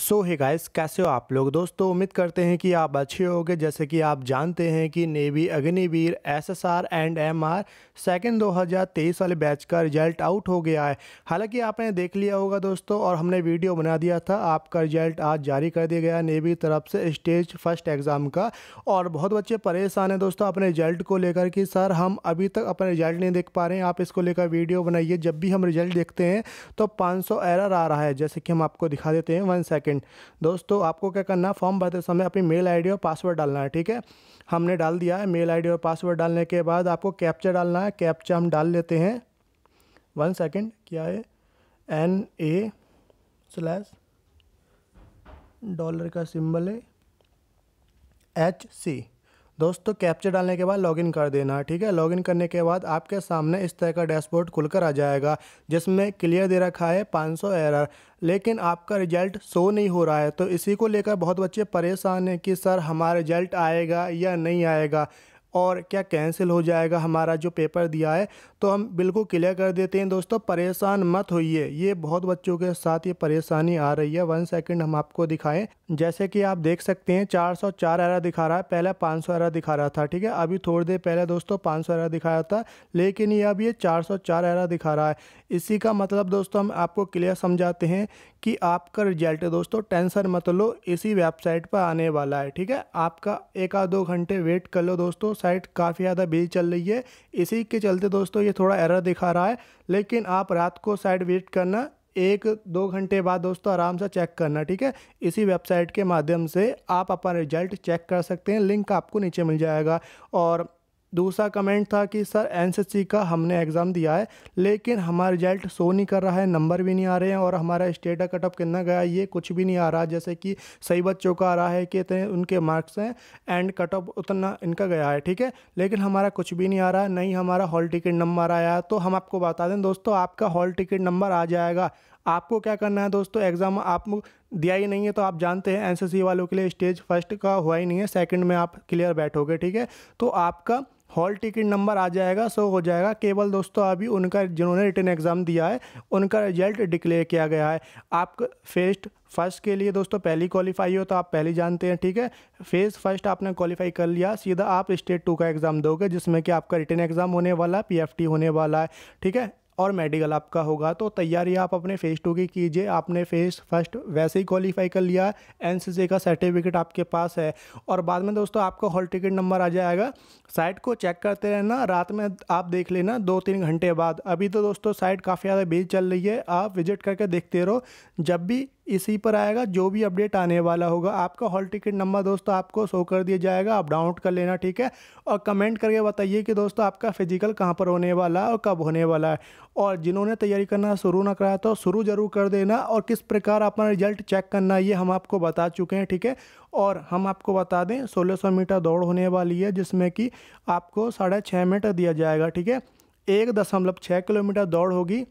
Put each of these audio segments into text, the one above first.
सो है गाइस कैसे हो आप लोग दोस्तों उम्मीद करते हैं कि आप अच्छे होंगे जैसे कि आप जानते हैं कि navy Agniveer SSR and MR second 2023 वाले बैच का रिजल्ट आउट हो गया है हालांकि आपने देख लिया होगा दोस्तों और हमने वीडियो बना दिया था आपका रिजल्ट आज जारी कर दिया गया नेवी तरफ से स्टेज फर्स्ट एग्ज़ाम का और बहुत बच्चे परेशान हैं दोस्तों अपने रिजल्ट को लेकर कि सर हम अभी तक अपना रिजल्ट नहीं देख पा रहे हैं आप इसको लेकर वीडियो बनाइए जब भी हम रिजल्ट देखते हैं तो पाँच एरर आ रहा है जैसे कि हम आपको दिखा देते हैं वन सेकंड दोस्तों आपको क्या करना है फॉर्म भरते समय अपनी मेल आईडी और पासवर्ड डालना है ठीक है हमने डाल दिया है मेल आईडी और पासवर्ड डालने के बाद आपको कैप्चा डालना है कैप्चा हम डाल लेते हैं वन सेकेंड क्या है एन ए स्लैश डॉलर का सिंबल है एच सी दोस्तों कैप्चर डालने के बाद लॉगिन कर देना ठीक है लॉगिन करने के बाद आपके सामने इस तरह का डैशबोर्ड खुलकर आ जाएगा जिसमें क्लियर दे रखा है 500 एरर लेकिन आपका रिजल्ट शो नहीं हो रहा है तो इसी को लेकर बहुत बच्चे परेशान हैं कि सर हमारा रिजल्ट आएगा या नहीं आएगा और क्या कैंसिल हो जाएगा हमारा जो पेपर दिया है तो हम बिल्कुल क्लियर कर देते हैं दोस्तों परेशान मत होइए ये बहुत बच्चों के साथ ये परेशानी आ रही है वन सेकंड हम आपको दिखाएं जैसे कि आप देख सकते हैं 404 एरा दिखा रहा है पहले 500 एरा दिखा रहा था ठीक है अभी थोड़ी देर पहले दोस्तों सौ एरा दिखा रहा था लेकिन ये अब ये चार एरा दिखा रहा है इसी का मतलब दोस्तों हम आपको क्लियर समझाते हैं कि आपका रिजल्ट दोस्तों टेंशन मत लो इसी वेबसाइट पर आने वाला है ठीक है आपका एक आध दो घंटे वेट कर लो दोस्तों वेबसाइट काफ़ी ज़्यादा बिजी चल रही है इसी के चलते दोस्तों ये थोड़ा एरर दिखा रहा है लेकिन आप रात को साइट विजिट करना एक दो घंटे बाद दोस्तों आराम से चेक करना ठीक है इसी वेबसाइट के माध्यम से आप अपना रिजल्ट चेक कर सकते हैं लिंक आपको नीचे मिल जाएगा और दूसरा कमेंट था कि सर एन का हमने एग्ज़ाम दिया है लेकिन हमारा रिजल्ट शो नहीं कर रहा है नंबर भी नहीं आ रहे हैं और हमारा स्टेट का कटअप कितना गया ये कुछ भी नहीं आ रहा जैसे कि सही बच्चों का आ रहा है कि इतने उनके मार्क्स हैं एंड कटअप उतना इनका गया है ठीक है लेकिन हमारा कुछ भी नहीं आ रहा नहीं हमारा हॉल टिकट नंबर आया तो हम आपको बता दें दोस्तों आपका हॉल टिकट नंबर आ जाएगा आपको क्या करना है दोस्तों एग्ज़ाम आप दिया ही नहीं है तो आप जानते हैं एनसीसी वालों के लिए स्टेज फर्स्ट का हुआ ही नहीं है सेकंड में आप क्लियर बैठोगे ठीक है तो आपका हॉल टिकट नंबर आ जाएगा सो हो जाएगा केवल दोस्तों अभी उनका जिन्होंने रिटर्न एग्ज़ाम दिया है उनका रिजल्ट डिक्लेयर किया गया है आप फेस्ट फर्स्ट के लिए दोस्तों पहली क्वालिफाई हो तो आप पहले जानते हैं ठीक है फेज फर्स्ट आपने क्वालिफाई कर लिया सीधा आप स्टेट टू का एग्ज़ाम दोगे जिसमें कि आपका रिटर्न एग्ज़ाम होने वाला पीएफटी होने वाला है ठीक है और मेडिकल आपका होगा तो तैयारी आप अपने फ़ेज़ टू की कीजिए आपने फ़ेज़ फर्स्ट वैसे ही क्वालिफाई कर लिया एन का सर्टिफिकेट आपके पास है और बाद में दोस्तों आपका हॉल टिकट नंबर आ जाएगा साइट को चेक करते रहना रात में आप देख लेना दो तीन घंटे बाद अभी तो दोस्तों साइट काफ़ी ज़्यादा बीच चल रही है आप विजिट करके देखते रहो जब भी इसी पर आएगा जो भी अपडेट आने वाला होगा आपका हॉल टिकट नंबर दोस्तों आपको शो कर दिया जाएगा आप डाउनलोड कर लेना ठीक है और कमेंट करके बताइए कि दोस्तों आपका फिजिकल कहाँ पर होने वाला है और कब होने वाला है और जिन्होंने तैयारी करना शुरू ना कराया तो शुरू जरूर कर देना और किस प्रकार अपना रिजल्ट चेक करना ये हम आपको बता चुके हैं ठीक है और हम आपको बता दें सोलह मीटर दौड़ होने वाली है जिसमें कि आपको साढ़े छः मीटर दिया जाएगा ठीक है एक दशमलव छः किलोमीटर दौड़ होगी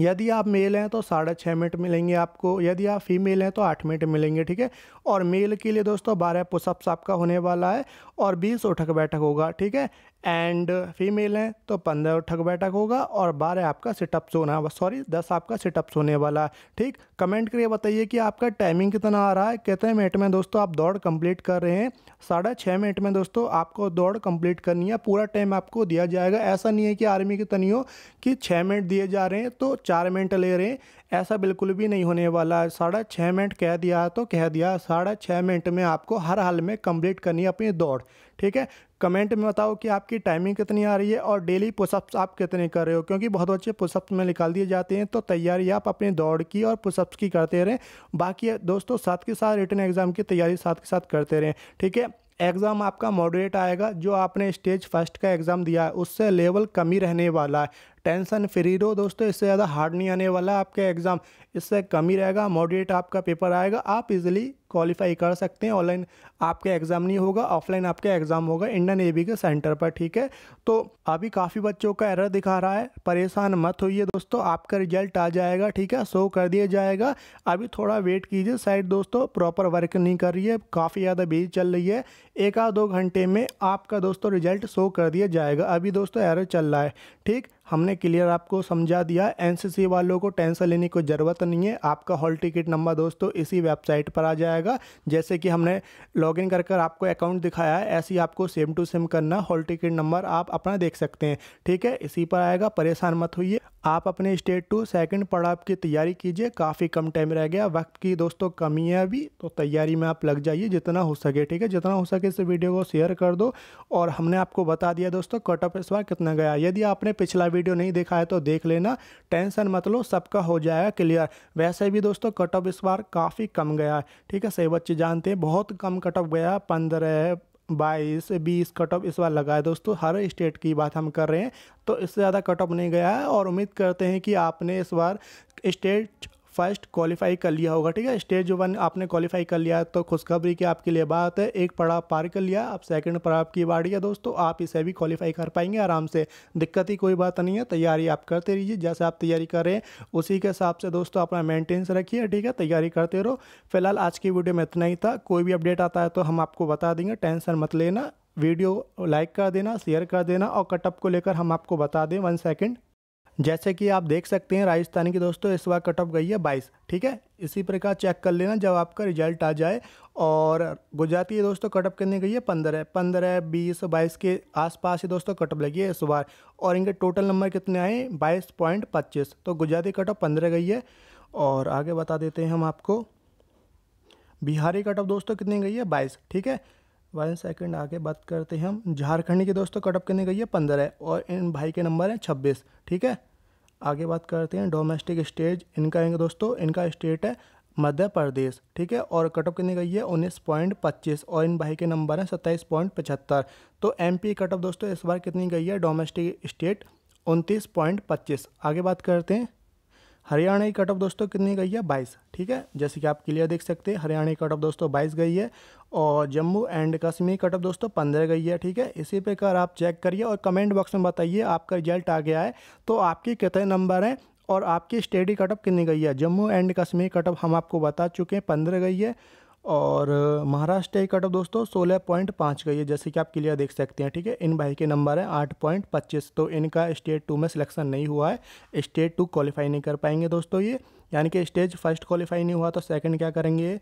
यदि आप मेल हैं तो साढ़े छः मिनट मिलेंगे आपको यदि आप फीमेल हैं तो आठ मिनट मिलेंगे ठीक है और मेल के लिए दोस्तों बारह पुसअप्स आपका होने वाला है और बीस उठक बैठक होगा ठीक है एंड फीमेल हैं तो पंद्रह ठग बैठक होगा और बारह आपका सिटअप्स होना सॉरी दस आपका सिटअप्स होने वाला है ठीक कमेंट करिए बताइए कि आपका टाइमिंग कितना आ रहा है कितने मिनट में दोस्तों आप दौड़ कंप्लीट कर रहे हैं साढ़े छः मिनट में दोस्तों आपको दौड़ कंप्लीट करनी है पूरा टाइम आपको दिया जाएगा ऐसा नहीं है कि आर्मी की तनियों कि छः मिनट दिए जा रहे हैं तो चार मिनट ले रहे हैं ऐसा बिल्कुल भी नहीं होने वाला है साढ़े छः मिनट कह दिया तो कह दिया साढ़े छः मिनट में आपको हर हाल में कंप्लीट करनी है अपनी दौड़ ठीक है कमेंट में बताओ कि आपकी टाइमिंग कितनी आ रही है और डेली पुशअप्स आप कितने कर रहे हो क्योंकि बहुत बच्चे पुशअप्स में निकाल दिए जाते हैं तो तैयारी आप अपनी दौड़ की और पुशअप्स की करते रहें बाकी दोस्तों साथ के साथ रिटर्न एग्ज़ाम की तैयारी साथ के साथ करते रहें ठीक है एग्ज़ाम आपका मॉडरेट आएगा जो आपने स्टेज फर्स्ट का एग्ज़ाम दिया है उससे लेवल कम ही रहने वाला है टेंशन फ्री रहो दोस्तों इससे ज़्यादा हार्ड नहीं आने वाला है आपका एग्ज़ाम इससे कम ही रहेगा मॉडरेट आपका पेपर आएगा आप इजिली क्वालिफाई कर सकते हैं ऑनलाइन आपका एग्ज़ाम नहीं होगा ऑफलाइन आपका एग्ज़ाम होगा इंडियन नेवी के सेंटर पर ठीक है तो अभी काफ़ी बच्चों का एरर दिखा रहा है परेशान मत होइए दोस्तों आपका रिजल्ट आ जाएगा ठीक है शो कर दिया जाएगा अभी थोड़ा वेट कीजिए साइड दोस्तों प्रॉपर वर्क नहीं कर रही है काफ़ी ज़्यादा बिजी चल रही है एक आध दो घंटे में आपका दोस्तों रिजल्ट शो कर दिया जाएगा अभी दोस्तों एरर चल रहा है ठीक हमने क्लियर आपको समझा दिया एनसीसी वालों को टेंशन लेने की ज़रूरत नहीं है आपका हॉल टिकट नंबर दोस्तों इसी वेबसाइट पर आ जाएगा जैसे कि हमने लॉगिन कर कर आपको अकाउंट दिखाया है ऐसे ही आपको सेम टू सेम करना हॉल टिकट नंबर आप अपना देख सकते हैं ठीक है इसी पर आएगा परेशान मत होइए आप अपने स्टेट टू सेकेंड पड़ाव की तैयारी कीजिए काफ़ी कम टाइम रह गया वक्त की दोस्तों कमी है अभी तो तैयारी में आप लग जाइए जितना हो सके ठीक है जितना हो सके इस वीडियो को शेयर कर दो और हमने आपको बता दिया दोस्तों कट ऑफ इस बार कितना गया यदि आपने पिछला वीडियो नहीं देखा है तो देख लेना टेंशन मत लो सबका हो जाएगा क्लियर वैसे भी दोस्तों कट ऑफ इस बार काफ़ी कम गया है ठीक है सही बच्चे जानते हैं बहुत कम कट ऑफ गया है पंद्रह बाईस बीस कट ऑफ इस बार लगा है दोस्तों हर स्टेट की बात हम कर रहे हैं तो इससे ज़्यादा कट ऑफ नहीं गया है और उम्मीद करते हैं कि आपने इस बार स्टेट फर्स्ट क्वालिफाई कर लिया होगा ठीक है स्टेज वन आपने क्वालिफाई कर लिया तो खुशखबरी की आपके लिए बात है एक पड़ाव पार कर लिया अब सेकंड पड़ाव की बारी है दोस्तों आप इसे भी क्वालिफाई कर पाएंगे आराम से दिक्कत ही कोई बात नहीं है तैयारी आप करते रहिए जैसे आप तैयारी कर रहे हैं उसी के हिसाब से दोस्तों अपना मेंटेनेंस रखिए ठीक है तैयारी करते रहो फिलहाल आज की वीडियो में इतना ही था कोई भी अपडेट आता है तो हम आपको बता देंगे टेंशन मत लेना वीडियो लाइक कर देना शेयर कर देना और कटअप को लेकर हम आपको बता दें वन सेकेंड जैसे कि आप देख सकते हैं राजस्थानी की दोस्तों इस बार कट ऑफ गई है बाईस ठीक है इसी प्रकार चेक कर लेना जब आपका रिजल्ट आ जाए और गुजराती दोस्तों कट ऑफ करने गई है पंद्रह पंद्रह बीस बाईस के आसपास ही दोस्तों कट ऑफ लगी है इस बार और इनके टोटल नंबर कितने आए बाईस पॉइंट पच्चीस तो गुजराती कट ऑफ पंद्रह गई है और आगे बता देते हैं हम आपको बिहारी कट ऑफ दोस्तों कितनी गई है बाईस ठीक है वन सेकंड आगे बात करते हैं हम झारखंड के दोस्तों कटअप कितनी गई है पंद्रह और इन भाई के नंबर हैं छब्बीस ठीक है आगे बात करते हैं डोमेस्टिक स्टेज इनका है दोस्तों इनका स्टेट है मध्य प्रदेश ठीक है और कटअप कितनी गई है उन्नीस पॉइंट पच्चीस और इन भाई के नंबर हैं सत्ताईस पॉइंट पचहत्तर तो एम पी कटअप दोस्तों इस बार कितनी गई है डोमेस्टिक स्टेट उनतीस पॉइंट पच्चीस आगे बात करते हैं हरियाणा की कट ऑफ दोस्तों कितनी गई है बाईस ठीक है जैसे कि आप क्लियर देख सकते हैं हरियाणा की कट ऑफ दोस्तों बाईस गई है और Jammu and Kashmir cut off दोस्तों पंद्रह गई है ठीक है इसी प्रकार आप चेक करिए और कमेंट बॉक्स में बताइए आपका रिजल्ट आ गया है तो आपके कितने नंबर हैं और आपकी स्टेडी कट ऑफ कितनी गई है Jammu and Kashmir cut off हम आपको बता चुके हैं पंद्रह गई है और महाराष्ट्र का कटअप दोस्तों सोलह पॉइंट पाँच का ये जैसे कि आप क्लियर देख सकते हैं ठीक है इन भाई के नंबर है आठ पॉइंट पच्चीस तो इनका स्टेज टू में सिलेक्शन नहीं हुआ है स्टेज टू क्वालिफाई नहीं कर पाएंगे दोस्तों ये यानी कि स्टेज फर्स्ट क्वालिफाई नहीं हुआ तो सेकंड क्या करेंगे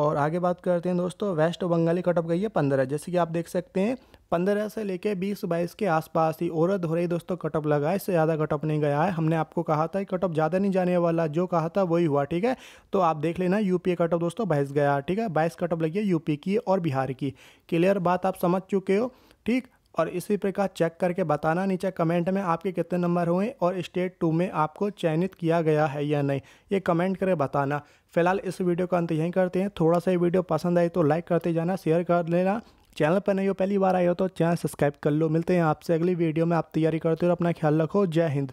और आगे बात करते हैं दोस्तों वेस्ट बंगाली कट ऑफ गई है पंद्रह जैसे कि आप देख सकते हैं पंद्रह से लेके बीस बाईस के आसपास ही और हो रही दोस्तों कट ऑफ लगा है इससे ज़्यादा कट ऑफ नहीं गया है हमने आपको कहा था कट ऑफ ज़्यादा नहीं जाने वाला जो कहा था वही हुआ ठीक है तो आप देख लेना पी कट ऑफ दोस्तों बाईस गया ठीक है बाईस कट ऑफ लगी है यूपी की और बिहार की क्लियर बात आप समझ चुके हो ठीक और इसी प्रकार चेक करके बताना नीचे कमेंट में आपके कितने नंबर हुए और स्टेट टू में आपको चयनित किया गया है या नहीं ये कमेंट करके बताना फिलहाल इस वीडियो का अंत यहीं करते हैं थोड़ा सा ये वीडियो पसंद आए तो लाइक करते जाना शेयर कर लेना चैनल पर नहीं हो पहली बार आए हो तो चैनल सब्सक्राइब कर लो मिलते हैं आपसे अगली वीडियो में आप तैयारी करते हो अपना ख्याल रखो जय हिंद